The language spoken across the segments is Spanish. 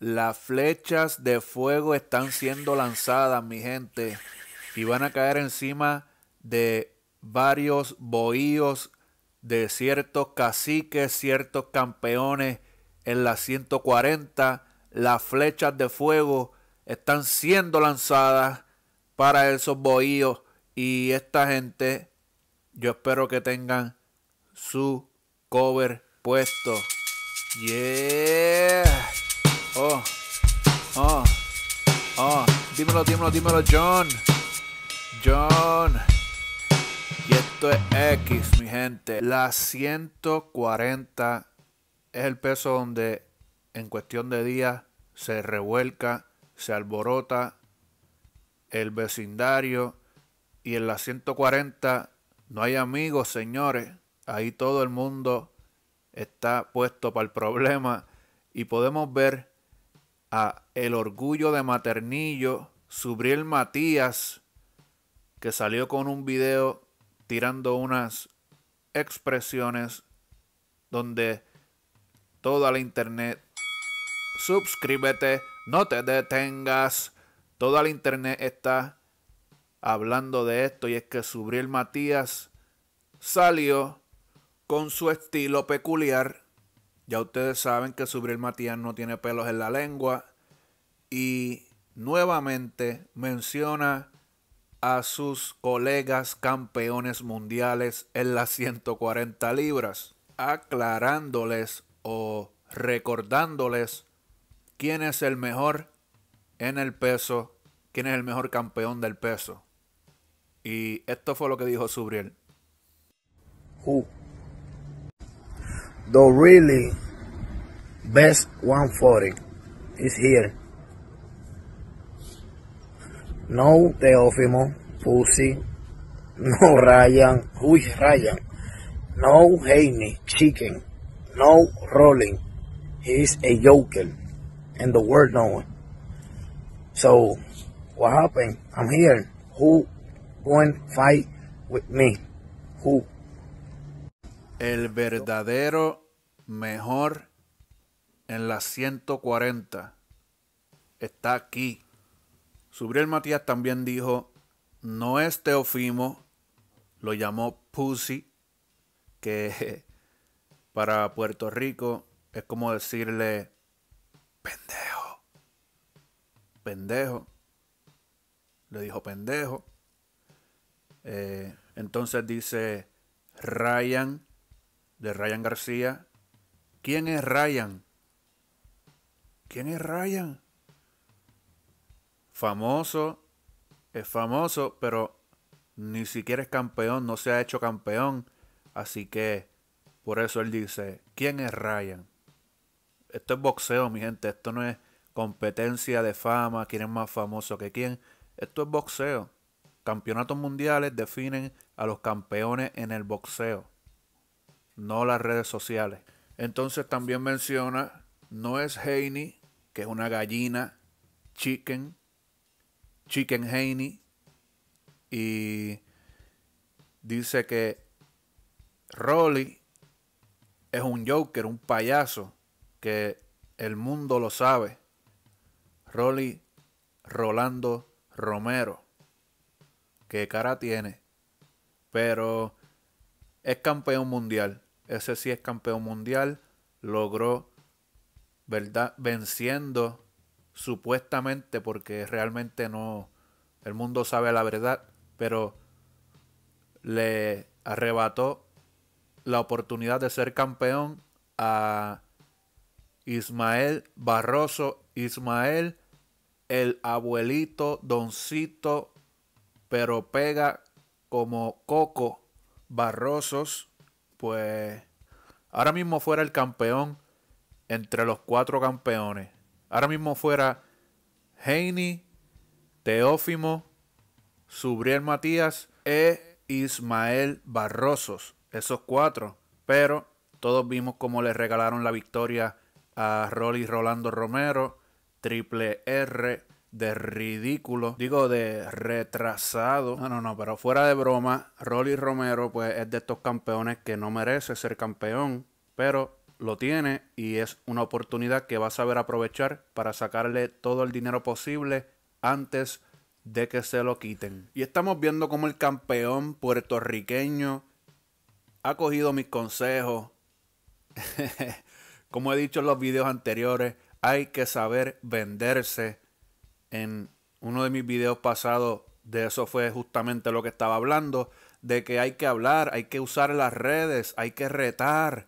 Las flechas de fuego están siendo lanzadas, mi gente, y van a caer encima de varios bohíos de ciertos caciques, ciertos campeones en las 140. Las flechas de fuego están siendo lanzadas para esos bohíos y esta gente, yo espero que tengan su cover puesto. Yeah. Oh, oh, oh. Dímelo, dímelo, dímelo, John. John. Y esto es X, mi gente. La 140 es el peso donde en cuestión de días se revuelca, se alborota el vecindario. Y en la 140 no hay amigos, señores. Ahí todo el mundo está puesto para el problema. Y podemos ver a El Orgullo de Maternillo, Subriel Matías, que salió con un video tirando unas expresiones donde toda la internet, suscríbete, no te detengas, toda la internet está hablando de esto y es que Subriel Matías salió con su estilo peculiar ya ustedes saben que Subriel Matías no tiene pelos en la lengua. Y nuevamente menciona a sus colegas campeones mundiales en las 140 libras, aclarándoles o recordándoles quién es el mejor en el peso, quién es el mejor campeón del peso. Y esto fue lo que dijo Subriel. the really best 140 is here. No Teofimo, Pussy, no Ryan, who is Ryan? No Haney, Chicken, no Rolling. He is a yokel, and the world known. So what happened? I'm here. Who going fight with me? Who? El verdadero mejor en las 140 está aquí. Subriel Matías también dijo, no es Teofimo, lo llamó Pussy, que para Puerto Rico es como decirle pendejo. Pendejo. Le dijo pendejo. Eh, entonces dice Ryan, de Ryan García, ¿Quién es Ryan? ¿Quién es Ryan? Famoso, es famoso, pero ni siquiera es campeón, no se ha hecho campeón. Así que por eso él dice, ¿quién es Ryan? Esto es boxeo, mi gente, esto no es competencia de fama, quién es más famoso que quién. Esto es boxeo. Campeonatos mundiales definen a los campeones en el boxeo, no las redes sociales. Entonces también menciona, no es Heine, que es una gallina, chicken, chicken Heine, y dice que Rolly es un Joker, un payaso, que el mundo lo sabe. Rolly Rolando Romero. ¿Qué cara tiene? Pero es campeón mundial ese sí es campeón mundial, logró, ¿verdad? Venciendo supuestamente, porque realmente no, el mundo sabe la verdad, pero le arrebató la oportunidad de ser campeón a Ismael Barroso, Ismael, el abuelito, doncito, pero pega como coco, Barrosos pues ahora mismo fuera el campeón entre los cuatro campeones. Ahora mismo fuera Heini, Teófimo, Subriel Matías e Ismael Barrosos. Esos cuatro. Pero todos vimos cómo le regalaron la victoria a Rolly Rolando Romero, Triple R, de ridículo, digo de retrasado. No, no, no, pero fuera de broma, Rolly Romero pues es de estos campeones que no merece ser campeón, pero lo tiene y es una oportunidad que va a saber aprovechar para sacarle todo el dinero posible antes de que se lo quiten. Y estamos viendo como el campeón puertorriqueño ha cogido mis consejos. como he dicho en los videos anteriores, hay que saber venderse en uno de mis videos pasados, de eso fue justamente lo que estaba hablando, de que hay que hablar, hay que usar las redes, hay que retar.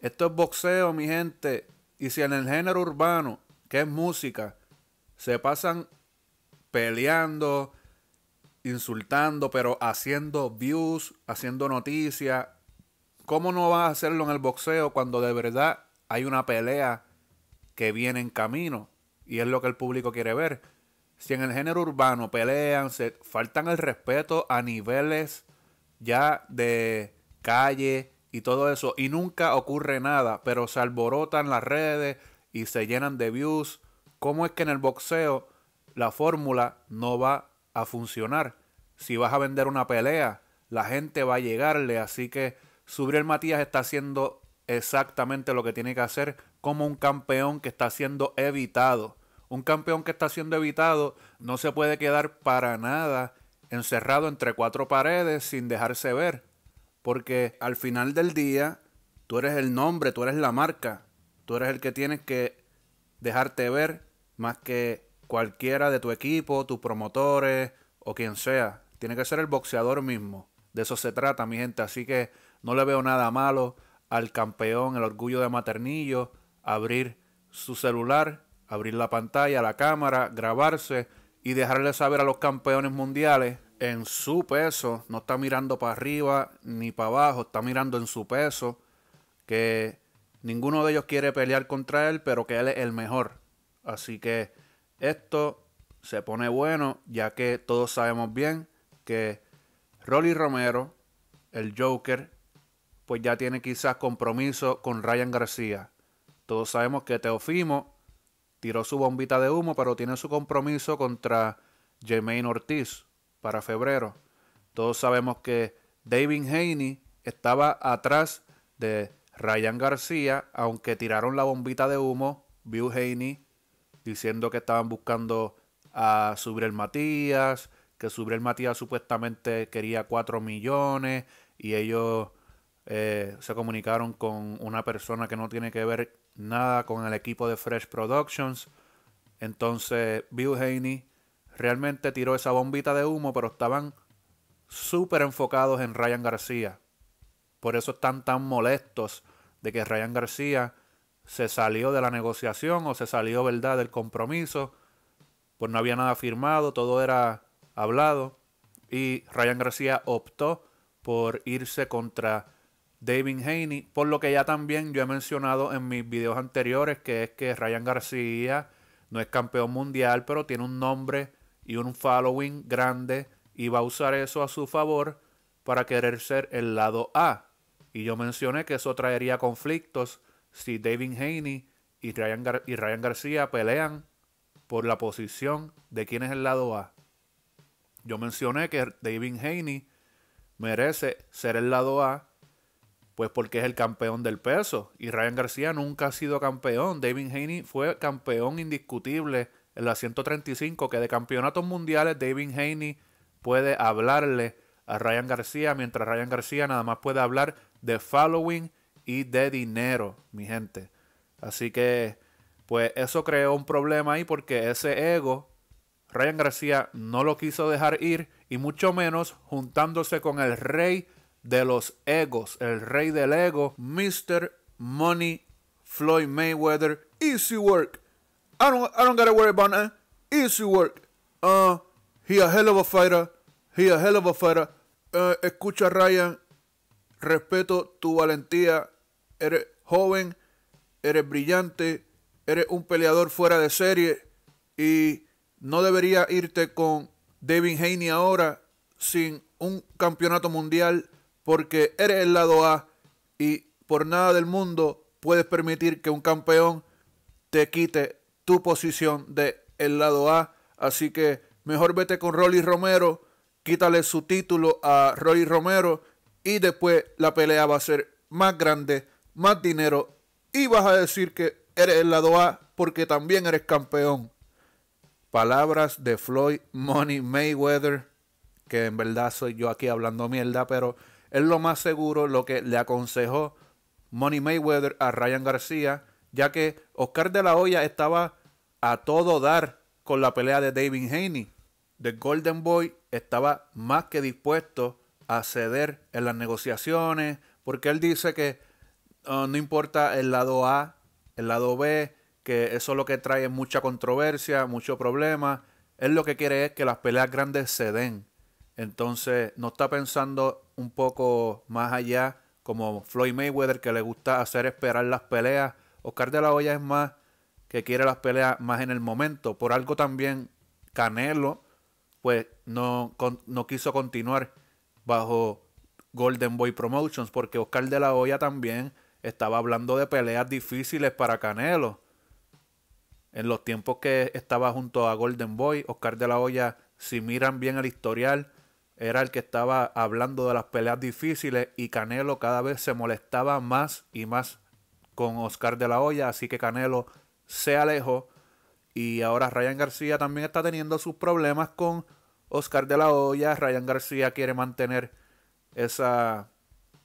Esto es boxeo, mi gente. Y si en el género urbano, que es música, se pasan peleando, insultando, pero haciendo views, haciendo noticias, ¿cómo no vas a hacerlo en el boxeo cuando de verdad hay una pelea que viene en camino? Y es lo que el público quiere ver si en el género urbano pelean, se faltan el respeto a niveles ya de calle y todo eso, y nunca ocurre nada, pero se alborotan las redes y se llenan de views, ¿cómo es que en el boxeo la fórmula no va a funcionar? Si vas a vender una pelea, la gente va a llegarle, así que Subriel Matías está haciendo exactamente lo que tiene que hacer como un campeón que está siendo evitado un campeón que está siendo evitado no se puede quedar para nada encerrado entre cuatro paredes sin dejarse ver. Porque al final del día, tú eres el nombre, tú eres la marca, tú eres el que tienes que dejarte ver más que cualquiera de tu equipo, tus promotores o quien sea. Tiene que ser el boxeador mismo. De eso se trata, mi gente. Así que no le veo nada malo al campeón, el orgullo de Maternillo, abrir su celular abrir la pantalla, la cámara, grabarse y dejarle saber a los campeones mundiales en su peso, no está mirando para arriba ni para abajo, está mirando en su peso, que ninguno de ellos quiere pelear contra él, pero que él es el mejor. Así que esto se pone bueno, ya que todos sabemos bien que Rolly Romero, el Joker, pues ya tiene quizás compromiso con Ryan García. Todos sabemos que Teofimo tiró su bombita de humo, pero tiene su compromiso contra Jermaine Ortiz para febrero. Todos sabemos que David Haney estaba atrás de Ryan García, aunque tiraron la bombita de humo, Bill Haney diciendo que estaban buscando a Subriel Matías, que Subriel Matías supuestamente quería 4 millones y ellos eh, se comunicaron con una persona que no tiene que ver nada con el equipo de Fresh Productions. Entonces Bill Haney realmente tiró esa bombita de humo, pero estaban súper enfocados en Ryan García. Por eso están tan molestos de que Ryan García se salió de la negociación o se salió, ¿verdad?, del compromiso. Pues no había nada firmado, todo era hablado. Y Ryan García optó por irse contra David Haney, por lo que ya también yo he mencionado en mis videos anteriores, que es que Ryan García no es campeón mundial, pero tiene un nombre y un following grande y va a usar eso a su favor para querer ser el lado A. Y yo mencioné que eso traería conflictos si David Haney y Ryan, García pelean por la posición de quién es el lado A. Yo mencioné que David Haney merece ser el lado A pues porque es el campeón del peso. Y Ryan García nunca ha sido campeón. David Haney fue campeón indiscutible en la 135, que de campeonatos mundiales David Haney puede hablarle a Ryan García, mientras Ryan García nada más puede hablar de following y de dinero, mi gente. Así que, pues eso creó un problema ahí porque ese ego, Ryan García no lo quiso dejar ir y mucho menos juntándose con el rey de los egos, el rey del ego, Mr. Money, Floyd Mayweather. Easy work. I don't, I don't gotta worry about Easy work. Uh, he a hell of a fighter. He a hell of a fighter. Uh, escucha Ryan, respeto tu valentía. Eres joven, eres brillante, eres un peleador fuera de serie y no debería irte con Devin Haney ahora sin un campeonato mundial porque eres el lado A y por nada del mundo puedes permitir que un campeón te quite tu posición de el lado A. Así que mejor vete con Rolly Romero, quítale su título a Rolly Romero y después la pelea va a ser más grande, más dinero y vas a decir que eres el lado A porque también eres campeón. Palabras de Floyd Money Mayweather, que en verdad soy yo aquí hablando mierda, pero es lo más seguro lo que le aconsejó Money Mayweather a Ryan García, ya que Oscar de la Hoya estaba a todo dar con la pelea de David Haney. The Golden Boy estaba más que dispuesto a ceder en las negociaciones, porque él dice que ah, no importa el lado A, el lado B, que eso es lo que trae mucha controversia, mucho problema. Él lo que quiere es que las peleas grandes se den. Entonces no está pensando un poco más allá, como Floyd Mayweather, que le gusta hacer esperar las peleas. Oscar de la Hoya es más que quiere las peleas más en el momento. Por algo también Canelo, pues no, quiso continuar bajo Golden Boy Promotions, porque Oscar de la Hoya también estaba hablando de peleas difíciles para Canelo. En los tiempos que estaba junto a Golden Boy, Oscar de la Hoya, si miran bien el historial, era el que estaba hablando de las peleas difíciles y Canelo cada vez se molestaba más y más con Oscar de la Hoya, así que Canelo se alejó y ahora Ryan García también está teniendo sus problemas con Oscar de la Hoya, Ryan García quiere mantener esa,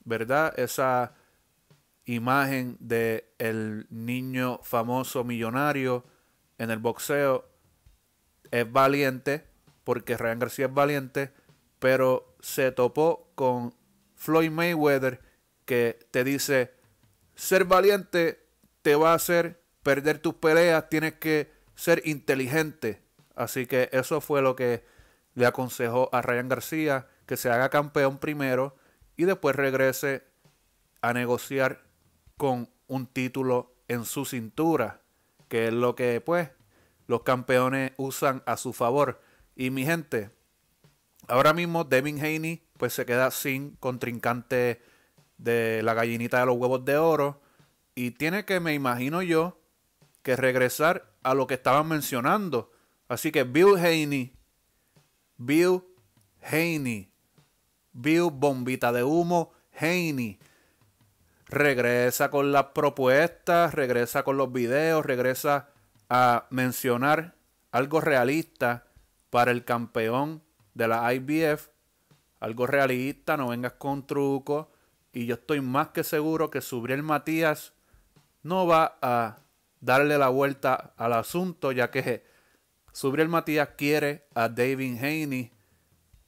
¿verdad? Esa imagen de el niño famoso millonario en el boxeo es valiente, porque Ryan García es valiente, pero se topó con Floyd Mayweather que te dice, ser valiente te va a hacer perder tus peleas, tienes que ser inteligente. Así que eso fue lo que le aconsejó a Ryan García, que se haga campeón primero y después regrese a negociar con un título en su cintura, que es lo que pues los campeones usan a su favor. Y mi gente, Ahora mismo Devin Haney pues se queda sin contrincante de la gallinita de los huevos de oro y tiene que, me imagino yo, que regresar a lo que estaban mencionando. Así que Bill Haney, Bill Haney, Bill Bombita de Humo Haney, regresa con las propuestas, regresa con los videos, regresa a mencionar algo realista para el campeón de la IBF, algo realista, no vengas con trucos. Y yo estoy más que seguro que Subriel Matías no va a darle la vuelta al asunto, ya que Subriel Matías quiere a David Haney.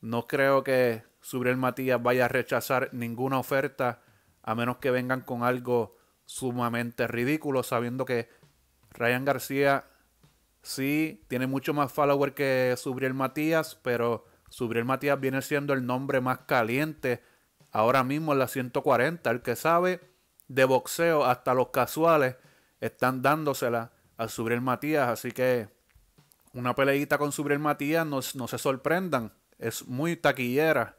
No creo que Subriel Matías vaya a rechazar ninguna oferta, a menos que vengan con algo sumamente ridículo, sabiendo que Ryan García sí tiene mucho más follower que Subriel Matías, pero Subriel Matías viene siendo el nombre más caliente ahora mismo en la 140. El que sabe de boxeo hasta los casuales están dándosela a Subriel Matías. Así que una peleita con Subriel Matías no, no se sorprendan. Es muy taquillera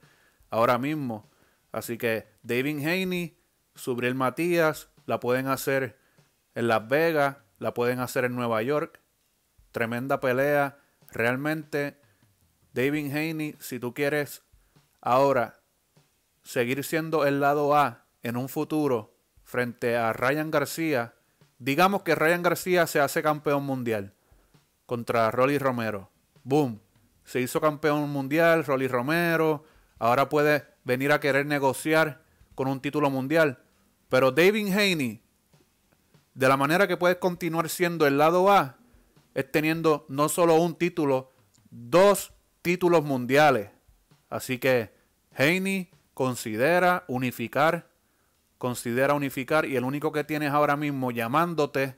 ahora mismo. Así que David Haney, Subriel Matías, la pueden hacer en Las Vegas, la pueden hacer en Nueva York. Tremenda pelea. Realmente David Haney, si tú quieres ahora seguir siendo el lado A en un futuro frente a Ryan García, digamos que Ryan García se hace campeón mundial contra Rolly Romero. Boom, se hizo campeón mundial Rolly Romero, ahora puede venir a querer negociar con un título mundial. Pero David Haney, de la manera que puedes continuar siendo el lado A, es teniendo no solo un título, dos títulos mundiales. Así que Heine considera unificar, considera unificar y el único que tienes ahora mismo llamándote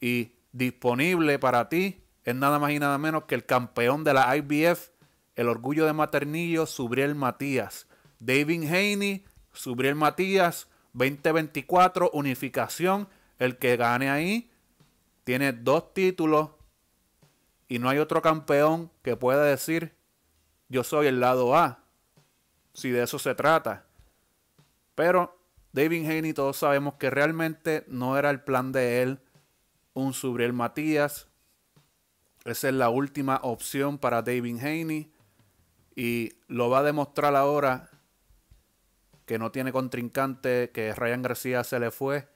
y disponible para ti es nada más y nada menos que el campeón de la IBF, el orgullo de Maternillo, Subriel Matías. David Haney, Subriel Matías, 2024, unificación. El que gane ahí tiene dos títulos y no hay otro campeón que pueda decir yo soy el lado A, si de eso se trata. Pero David Haney todos sabemos que realmente no era el plan de él un Subriel Matías. Esa es la última opción para David Haney. Y lo va a demostrar ahora que no tiene contrincante, que Ryan García se le fue.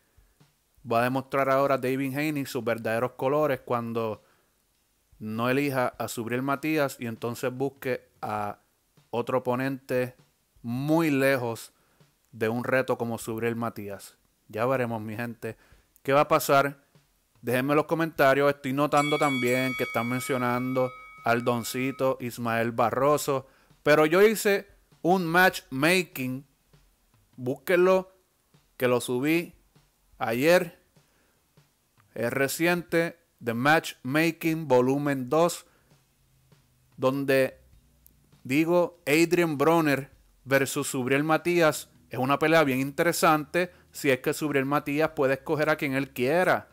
Va a demostrar ahora David Haney sus verdaderos colores cuando no elija a Subriel Matías y entonces busque a otro oponente muy lejos de un reto como el Matías. Ya veremos, mi gente, qué va a pasar. Déjenme los comentarios. Estoy notando también que están mencionando al Doncito Ismael Barroso. Pero yo hice un matchmaking. Búsquenlo, que lo subí ayer. Es reciente, The Matchmaking Volumen 2, donde digo Adrian Bronner versus Subriel Matías. Es una pelea bien interesante si es que Subriel Matías puede escoger a quien él quiera.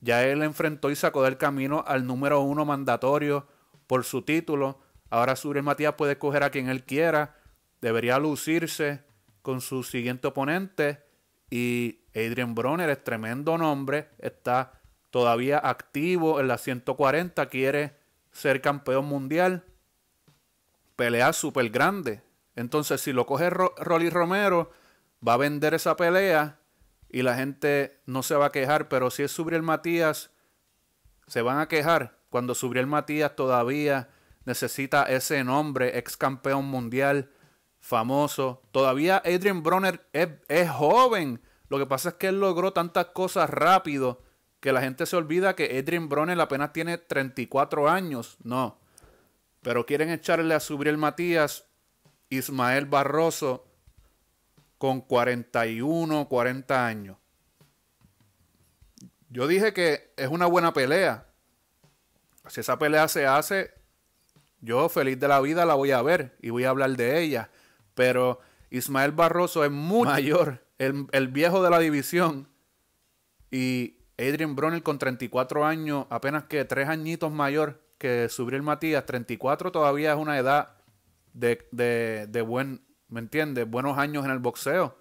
Ya él enfrentó y sacó del camino al número uno mandatorio por su título. Ahora Subriel Matías puede escoger a quien él quiera. Debería lucirse con su siguiente oponente. Y Adrian Broner es tremendo nombre. Está todavía activo en la 140. Quiere ser campeón mundial pelea súper grande. Entonces, si lo coge Rolly Romero, va a vender esa pelea y la gente no se va a quejar. Pero si es Subriel Matías, se van a quejar cuando Subriel Matías todavía necesita ese nombre, ex campeón mundial, famoso. Todavía Adrian Bronner es, es joven. Lo que pasa es que él logró tantas cosas rápido que la gente se olvida que Adrian Bronner apenas tiene 34 años. No, pero quieren echarle a Subriel Matías, Ismael Barroso, con 41, 40 años. Yo dije que es una buena pelea. Si esa pelea se hace, yo feliz de la vida la voy a ver y voy a hablar de ella. Pero Ismael Barroso es muy mayor, el, viejo de la división. Y Adrian bronel con 34 años, apenas que tres añitos mayor, que Subriel Matías, 34 todavía es una edad de, buen, ¿me Buenos años en el boxeo.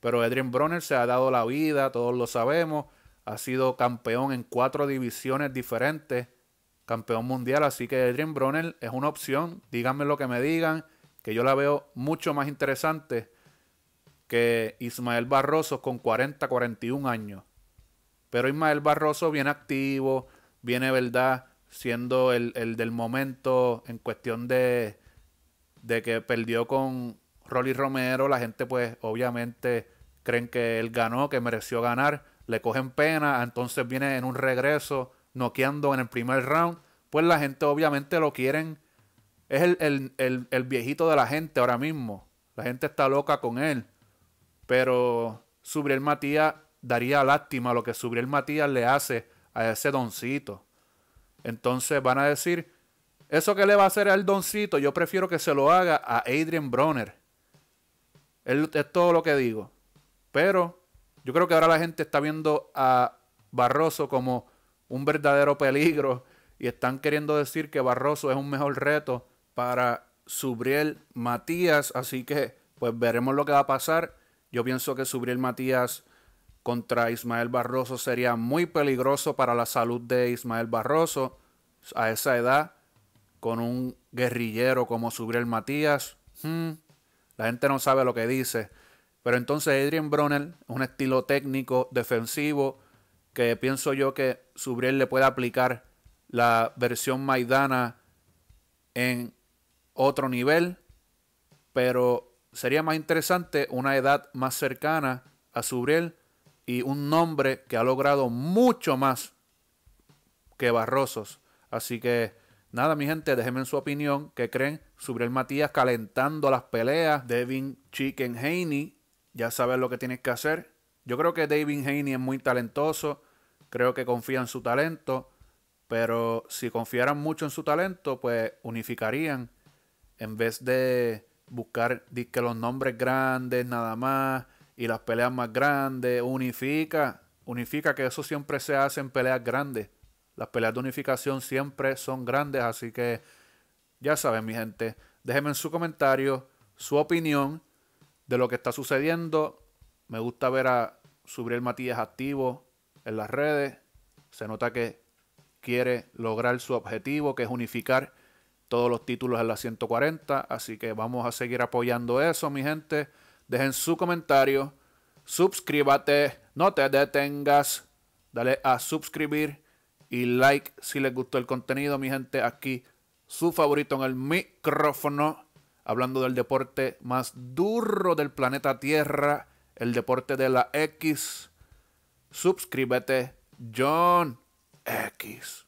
Pero Adrian Broner se ha dado la vida, todos lo sabemos. Ha sido campeón en cuatro divisiones diferentes, campeón mundial. Así que Adrian Broner es una opción. Díganme lo que me digan, que yo la veo mucho más interesante que Ismael Barroso con 40, 41 años. Pero Ismael Barroso viene activo, viene, ¿verdad? siendo el, del momento en cuestión de, de que perdió con Rolly Romero, la gente pues obviamente creen que él ganó, que mereció ganar, le cogen pena, entonces viene en un regreso, noqueando en el primer round, pues la gente obviamente lo quieren, es el, el, el viejito de la gente ahora mismo, la gente está loca con él, pero Subriel Matías daría lástima lo que Subriel Matías le hace a ese doncito. Entonces van a decir, eso que le va a hacer al doncito, yo prefiero que se lo haga a Adrian Bronner. Es, es todo lo que digo. Pero yo creo que ahora la gente está viendo a Barroso como un verdadero peligro y están queriendo decir que Barroso es un mejor reto para Subriel Matías. Así que pues veremos lo que va a pasar. Yo pienso que Subriel Matías contra Ismael Barroso sería muy peligroso para la salud de Ismael Barroso a esa edad, con un guerrillero como Subriel Matías. Hmm, la gente no sabe lo que dice. Pero entonces Adrian Bronner, un estilo técnico, defensivo, que pienso yo que Subriel le puede aplicar la versión Maidana en otro nivel. Pero sería más interesante una edad más cercana a Subriel y un nombre que ha logrado mucho más que Barrosos. Así que nada, mi gente, déjenme en su opinión qué creen sobre el Matías calentando las peleas. Devin Chicken Haney, ya sabes lo que tienes que hacer. Yo creo que Devin Haney es muy talentoso, creo que confía en su talento, pero si confiaran mucho en su talento, pues unificarían en vez de buscar los nombres grandes nada más y las peleas más grandes, unifica, unifica que eso siempre se hace en peleas grandes. Las peleas de unificación siempre son grandes, así que ya saben mi gente, déjenme en su comentario su opinión de lo que está sucediendo. Me gusta ver a Subriel Matías activo en las redes. Se nota que quiere lograr su objetivo, que es unificar todos los títulos en la 140. Así que vamos a seguir apoyando eso, mi gente dejen su comentario, suscríbete, no te detengas, dale a suscribir y like si les gustó el contenido, mi gente, aquí su favorito en el micrófono, hablando del deporte más duro del planeta Tierra, el deporte de la X. Suscríbete, John X.